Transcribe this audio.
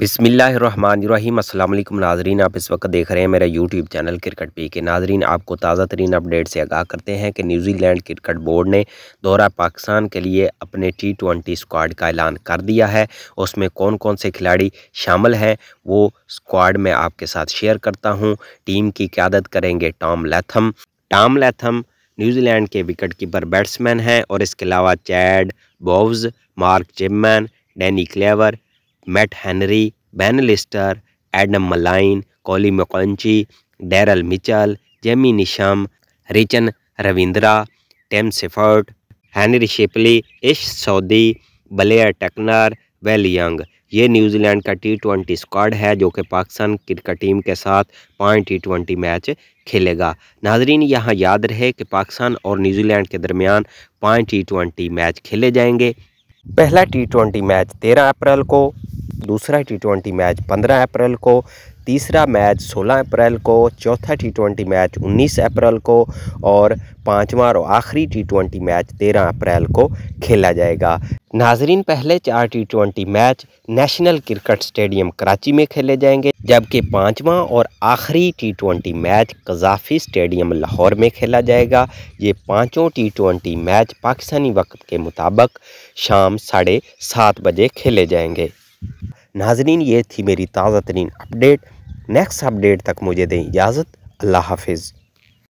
बिसमीम अल्लाम नाजरीन आप इस वक्त देख रहे हैं मेरा यूट्यूब चैनल क्रिकेट पी के नाजरीन आपको ताज़ा तरीन अपडेट से आगाह करते हैं कि न्यूजीलैंड क्रिकेट बोर्ड ने दौरा पाकिस्तान के लिए अपने टी ट्वेंटी स्क्वाड का ऐलान कर दिया है उसमें कौन कौन से खिलाड़ी शामिल हैं वो स्क्वाड में आपके साथ शेयर करता हूँ टीम की क्यादत करेंगे Tom Latham Tom Latham New Zealand के विकेट कीपर बैट्समैन हैं और इसके अलावा Chad Bowes Mark Chapman Danny Cleaver Matt Henry Ben Lister Adam Milne Cole McConchie Daryl Mitchell Jimmy Neesham Rachin Ravindra Tim Seifert Henry Shipley Ish Sodhi Blair Tickner Will Young ये New Zealand का T twenty squad है जो कि Pakistan cricket team के साथ पाँच T twenty match खेलेगा नाजरीन यहाँ याद रहे कि पाकिस्तान और न्यूजीलैंड के दरमियान पाँच टी ट्वेंटी मैच खेले जाएंगे पहला टी ट्वेंटी मैच तेरह अप्रैल को दूसरा टी ट्वेंटी मैच पंद्रह अप्रैल को तीसरा मैच 16 अप्रैल को चौथा टी ट्वेंटी मैच 19 अप्रैल को और पाँचवा और आखिरी टी ट्वेंटी मैच 13 अप्रैल को खेला जाएगा नाजरीन पहले चार T twenty match national cricket stadium Karachi में खेले जाएंगे जबकि पाँचवा और आखिरी T twenty match Gaddafi stadium Lahore में खेला जाएगा ये पाँचों टी ट्वेंटी मैच पाकिस्तानी वक्त के मुताबिक शाम साढ़े सात बजे खेले जाएंगे नाजरीन ये थी मेरी ताज़ा तरीन अपडेट नेक्स्ट अपडेट तक मुझे दें इजाज़त अल्लाह हाफिज़